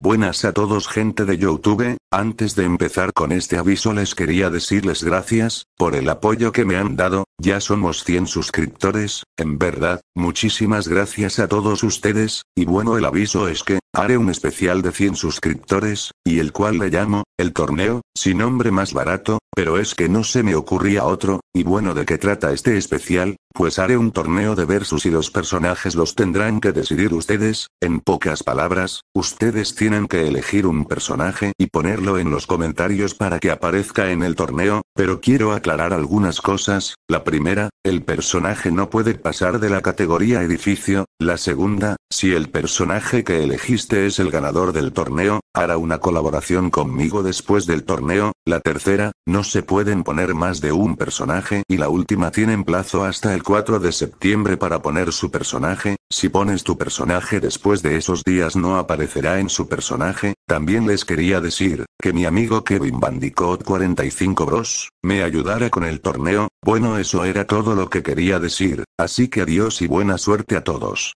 Buenas a todos gente de Youtube, antes de empezar con este aviso les quería decirles gracias, por el apoyo que me han dado, ya somos 100 suscriptores, en verdad, muchísimas gracias a todos ustedes, y bueno el aviso es que, haré un especial de 100 suscriptores, y el cual le llamo, el torneo, sin nombre más barato, pero es que no se me ocurría otro, y bueno de qué trata este especial, pues haré un torneo de versus y los personajes los tendrán que decidir ustedes, en pocas palabras, ustedes tienen que elegir un personaje y poner en los comentarios para que aparezca en el torneo, pero quiero aclarar algunas cosas, la primera, el personaje no puede pasar de la categoría edificio, la segunda, si el personaje que elegiste es el ganador del torneo, hará una colaboración conmigo después del torneo, la tercera, no se pueden poner más de un personaje y la última tienen plazo hasta el 4 de septiembre para poner su personaje, si pones tu personaje después de esos días no aparecerá en su personaje, también les quería decir, que mi amigo Kevin Bandicoot 45 Bros, me ayudara con el torneo, bueno eso era todo lo que quería decir, así que adiós y buena suerte a todos.